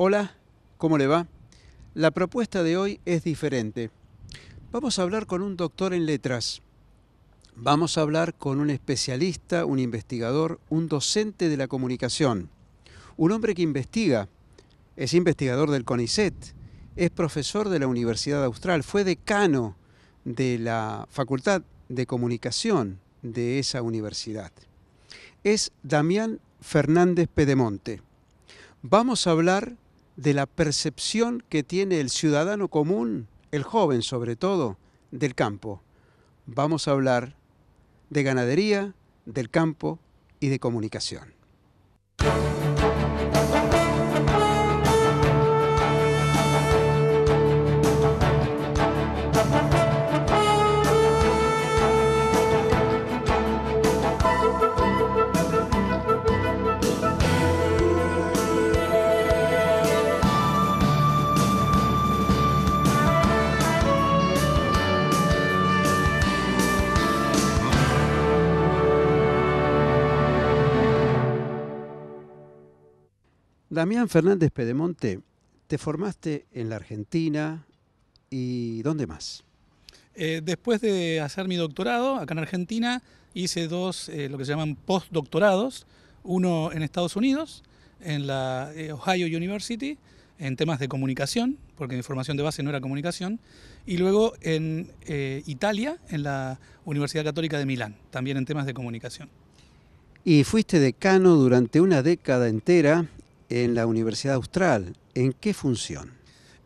Hola, ¿cómo le va? La propuesta de hoy es diferente. Vamos a hablar con un doctor en letras. Vamos a hablar con un especialista, un investigador, un docente de la comunicación. Un hombre que investiga. Es investigador del CONICET. Es profesor de la Universidad Austral. Fue decano de la Facultad de Comunicación de esa universidad. Es Damián Fernández Pedemonte. Vamos a hablar de la percepción que tiene el ciudadano común, el joven sobre todo, del campo. Vamos a hablar de ganadería, del campo y de comunicación. Damián Fernández Pedemonte, te formaste en la Argentina y ¿dónde más? Eh, después de hacer mi doctorado acá en Argentina, hice dos, eh, lo que se llaman postdoctorados, uno en Estados Unidos, en la eh, Ohio University, en temas de comunicación, porque mi formación de base no era comunicación, y luego en Italia, en la Universidad Católica de Milán, también en temas de comunicación. Y fuiste decano durante una década entera en la Universidad Austral. ¿En qué función?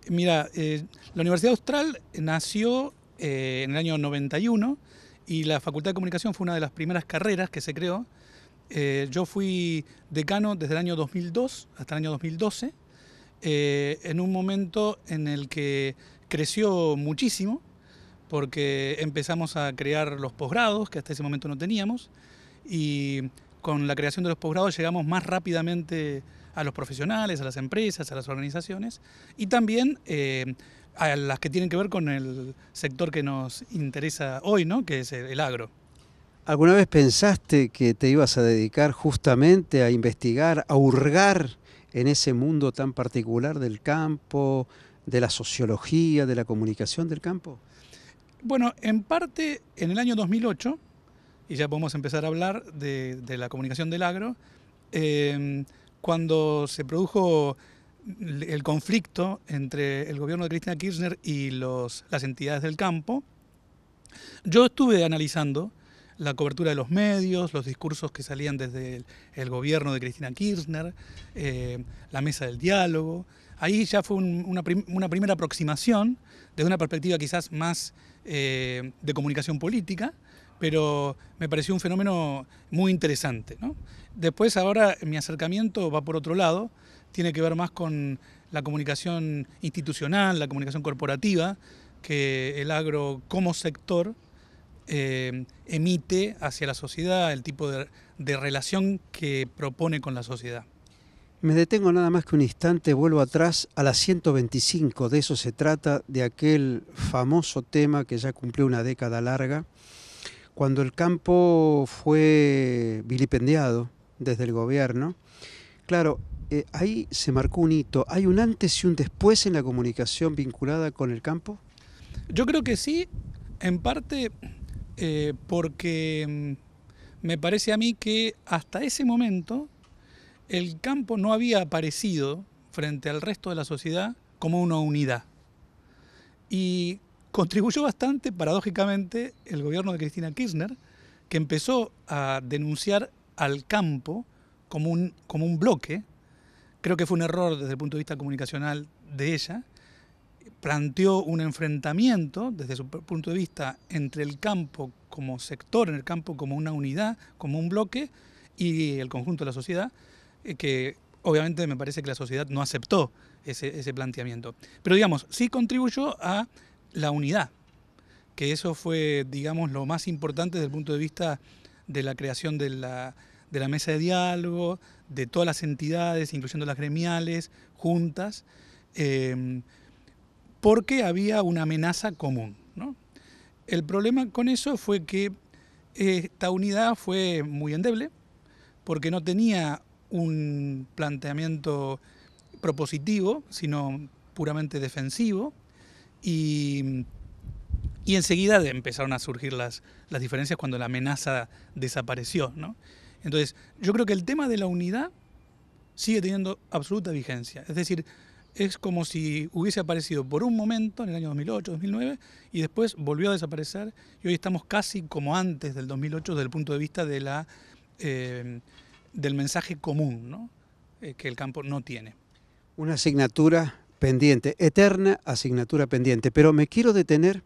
Mira, eh, la Universidad Austral nació eh, en el año 91 y la Facultad de Comunicación fue una de las primeras carreras que se creó. Eh, yo fui decano desde el año 2002 hasta el año 2012, en un momento en el que creció muchísimo, porque empezamos a crear los posgrados, que hasta ese momento no teníamos, y con la creación de los posgrados llegamos más rápidamente a los profesionales, a las empresas, a las organizaciones y también eh, a las que tienen que ver con el sector que nos interesa hoy, ¿no? que es el agro. ¿Alguna vez pensaste que te ibas a dedicar justamente a investigar, a hurgar en ese mundo tan particular del campo, de la sociología, de la comunicación del campo? Bueno, en parte en el año 2008 y ya podemos empezar a hablar de, la comunicación del agro, em, cuando se produjo el conflicto entre el gobierno de Cristina Kirchner y los, las entidades del campo, yo estuve analizando la cobertura de los medios, los discursos que salían desde el, gobierno de Cristina Kirchner, eh, la mesa del diálogo. Ahí ya fue una, primera aproximación desde una perspectiva quizás más eh, de comunicación política, pero me pareció un fenómeno muy interesante. ¿no? Después ahora mi acercamiento va por otro lado, tiene que ver más con la comunicación institucional, la comunicación corporativa, que el agro como sector eh, emite hacia la sociedad, el tipo de, de relación que propone con la sociedad. Me detengo nada más que un instante, vuelvo atrás a la 125, de eso se trata, de aquel famoso tema que ya cumplió una década larga, cuando el campo fue vilipendiado desde el gobierno, claro, eh, ahí se marcó un hito. ¿Hay un antes y un después en la comunicación vinculada con el campo? Yo creo que sí, en parte eh, porque mm, me parece a mí que hasta ese momento el campo no había aparecido frente al resto de la sociedad como una unidad. Y contribuyó bastante, paradójicamente, el gobierno de Cristina Kirchner, que empezó a denunciar al campo como un, como un bloque. Creo que fue un error desde el punto de vista comunicacional de ella. Planteó un enfrentamiento desde su punto de vista entre el campo como sector, en el campo como una unidad, como un bloque, y el conjunto de la sociedad, eh, que obviamente me parece que la sociedad no aceptó ese, ese planteamiento. Pero digamos, sí contribuyó a la unidad, que eso fue, digamos, lo más importante desde el punto de vista de la creación de la, mesa de diálogo, de todas las entidades, incluyendo las gremiales, juntas, em, porque había una amenaza común. El problema con eso fue que eh, esta unidad fue muy endeble, porque no tenía un planteamiento propositivo, sino puramente defensivo, y, y enseguida empezaron a surgir las, las diferencias cuando la amenaza desapareció. ¿no? Entonces, yo creo que el tema de la unidad sigue teniendo absoluta vigencia. Es decir, es como si hubiese aparecido por un momento en el año 2008, 2009, y después volvió a desaparecer, y hoy estamos casi como antes del 2008 desde el punto de vista de la, eh, del mensaje común ¿no? Eh, que el campo no tiene. Una asignatura pendiente, eterna asignatura pendiente. Pero me quiero detener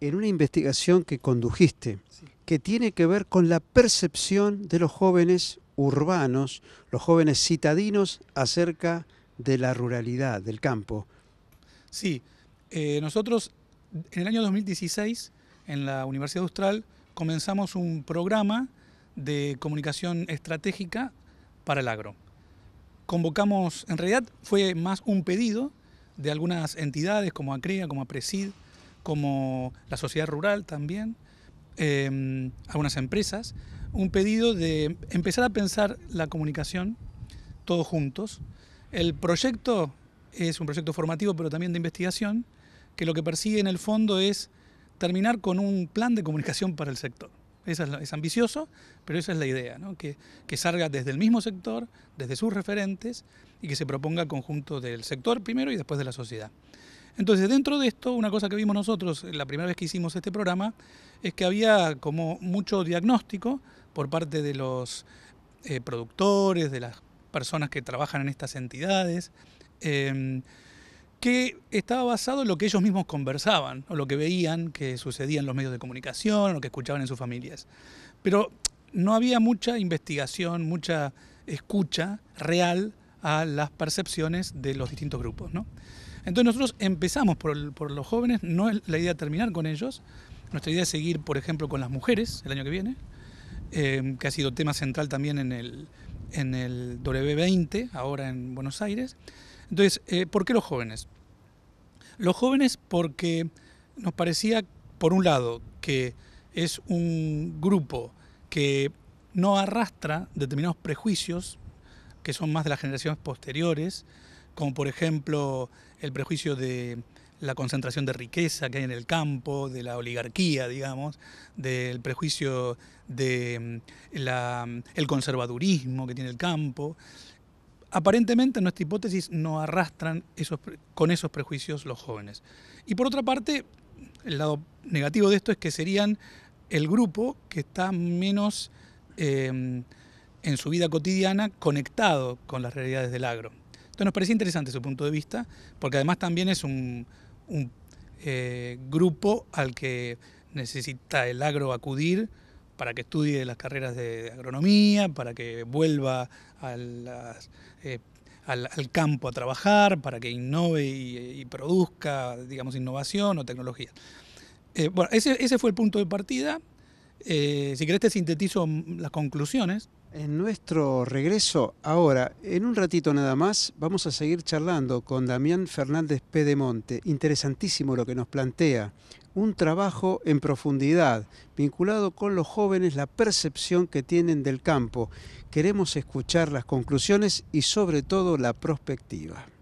en una investigación que condujiste, que tiene que ver con la percepción de los jóvenes urbanos, los jóvenes citadinos acerca de la ruralidad, del campo. Sí, eh, nosotros en el año 2016 en la Universidad Austral comenzamos un programa de comunicación estratégica para el agro convocamos, en realidad fue más un pedido de algunas entidades como ACREA, como APRESID, como la sociedad rural también, em, algunas empresas, un pedido de empezar a pensar la comunicación todos juntos. El proyecto es un proyecto formativo, pero también de investigación, que lo que persigue en el fondo es terminar con un plan de comunicación para el sector es, ambicioso, pero esa es la idea, que, salga desde el mismo sector, desde sus referentes y que se proponga conjunto del sector primero y después de la sociedad. Entonces, dentro de esto, una cosa que vimos nosotros eh, la primera vez que hicimos este programa es que había como mucho diagnóstico por parte de los eh, productores, de las personas que trabajan en estas entidades. Em, que estaba basado en lo que ellos mismos conversaban, o lo que veían que sucedía en los medios de comunicación, o lo que escuchaban en sus familias. Pero no había mucha investigación, mucha escucha real a las percepciones de los distintos grupos. Entonces nosotros empezamos por, los jóvenes, no es la idea terminar con ellos, nuestra idea es seguir, por ejemplo, con las mujeres el año que viene, em, que ha sido tema central también en el, en el W20, ahora en Buenos Aires, entonces, eh, ¿por qué los jóvenes? Los jóvenes porque nos parecía, por un lado, que es un grupo que no arrastra determinados prejuicios que son más de las generaciones posteriores, como por ejemplo el prejuicio de la concentración de riqueza que hay en el campo, de la oligarquía, digamos, del prejuicio del mm, mm, conservadurismo que tiene el campo, aparentemente nuestra hipótesis no arrastran con esos prejuicios los jóvenes. Y por otra parte, el lado negativo de esto es que serían el grupo que está menos em, en su vida cotidiana conectado con las realidades del agro. Entonces nos parece interesante su punto de vista, porque además también es un, eh, grupo al que necesita el agro acudir para que estudie las carreras de agronomía, para que vuelva eh, al, campo a trabajar, para que innove y, produzca, digamos, innovación o tecnología. Eh, bueno, ese, fue el punto de partida. Eh, si querés te sintetizo las conclusiones. En nuestro regreso ahora, en un ratito nada más, vamos a seguir charlando con Damián Fernández Pedemonte. Interesantísimo lo que nos plantea, un trabajo en profundidad, vinculado con los jóvenes, la percepción que tienen del campo. Queremos escuchar las conclusiones y sobre todo la prospectiva.